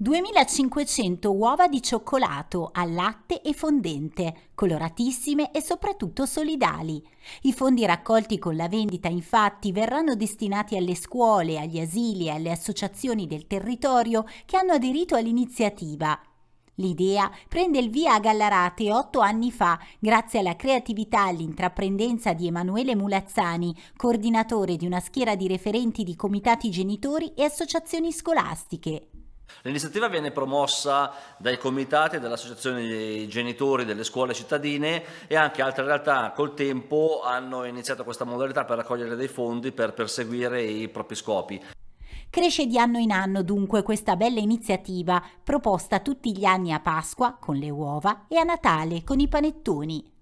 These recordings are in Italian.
2500 uova di cioccolato al latte e fondente, coloratissime e soprattutto solidali. I fondi raccolti con la vendita infatti verranno destinati alle scuole, agli asili e alle associazioni del territorio che hanno aderito all'iniziativa. L'idea prende il via a Gallarate otto anni fa grazie alla creatività e all'intraprendenza di Emanuele Mulazzani, coordinatore di una schiera di referenti di comitati genitori e associazioni scolastiche. L'iniziativa viene promossa dai comitati e dall'Associazione dei genitori delle scuole cittadine e anche altre realtà col tempo hanno iniziato questa modalità per raccogliere dei fondi per perseguire i propri scopi. Cresce di anno in anno dunque questa bella iniziativa proposta tutti gli anni a Pasqua con le uova e a Natale con i panettoni.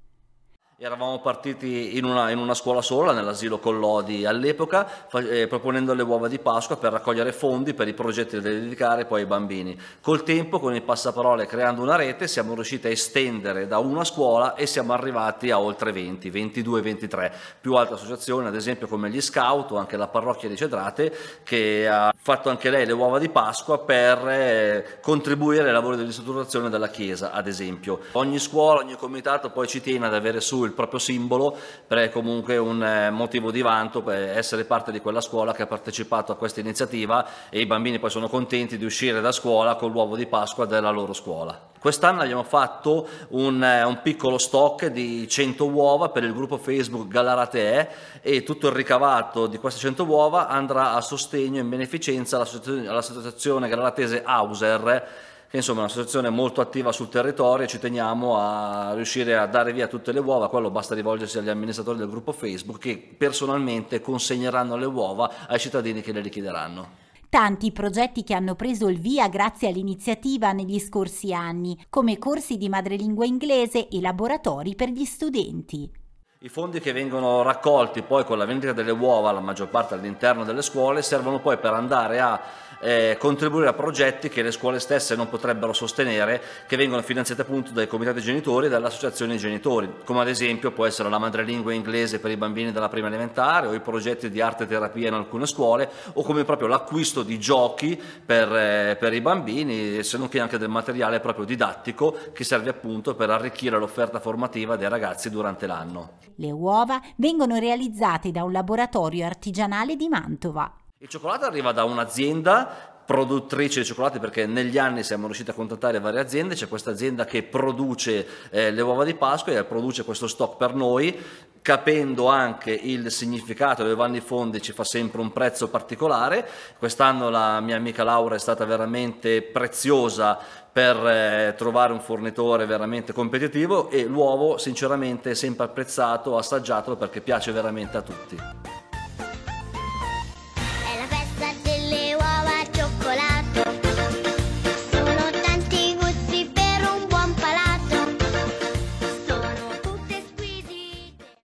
Eravamo partiti in una, in una, scuola sola, nell'asilo Collodi all'epoca, eh, proponendo le uova di Pasqua per raccogliere fondi per i progetti da dedicare poi ai bambini. Col tempo, con il passaparole, creando una rete, siamo riusciti a estendere da una scuola e siamo arrivati a oltre 20, 22, 23, più altre associazioni, ad esempio come gli Scout o anche la parrocchia di Cedrate, che ha fatto anche lei le uova di Pasqua per eh, contribuire ai lavori di ristrutturazione della Chiesa, ad esempio. Ogni scuola, ogni comitato poi ci tiene ad avere su il proprio simbolo per è comunque un eh, motivo di vanto per essere parte di quella scuola che ha partecipato a questa iniziativa e i bambini poi sono contenti di uscire da scuola con l'uovo di Pasqua della loro scuola. Quest'anno abbiamo fatto un, eh, un piccolo stock di 100 uova per il gruppo Facebook Galaratee e tutto il ricavato di queste 100 uova andrà a sostegno in beneficenza all'associazione galaratese Hauser che insomma è un'associazione molto attiva sul territorio e ci teniamo a riuscire a dare via tutte le uova, quello basta rivolgersi agli amministratori del gruppo Facebook che personalmente consegneranno le uova ai cittadini che le richiederanno. Tanti progetti che hanno preso il via grazie all'iniziativa negli scorsi anni, come corsi di madrelingua inglese e laboratori per gli studenti. I fondi che vengono raccolti poi con la vendita delle uova, la maggior parte all'interno delle scuole, servono poi per andare a eh, contribuire a progetti che le scuole stesse non potrebbero sostenere, che vengono finanziati appunto dai comitati genitori e dall'associazione genitori, come ad esempio può essere la madrelingua inglese per i bambini della prima elementare o i progetti di arte e terapia in alcune scuole o come proprio l'acquisto di giochi per, eh, per i bambini, se non che anche del materiale proprio didattico che serve appunto per arricchire l'offerta formativa dei ragazzi durante l'anno. Le uova vengono realizzate da un laboratorio artigianale di Mantova. Il cioccolato arriva da un'azienda produttrice di cioccolati perché negli anni siamo riusciti a contattare varie aziende, c'è questa azienda che produce eh, le uova di Pasqua e produce questo stock per noi, capendo anche il significato dove vanno i fondi ci fa sempre un prezzo particolare, quest'anno la mia amica Laura è stata veramente preziosa per eh, trovare un fornitore veramente competitivo e l'uovo sinceramente è sempre apprezzato, assaggiato perché piace veramente a tutti.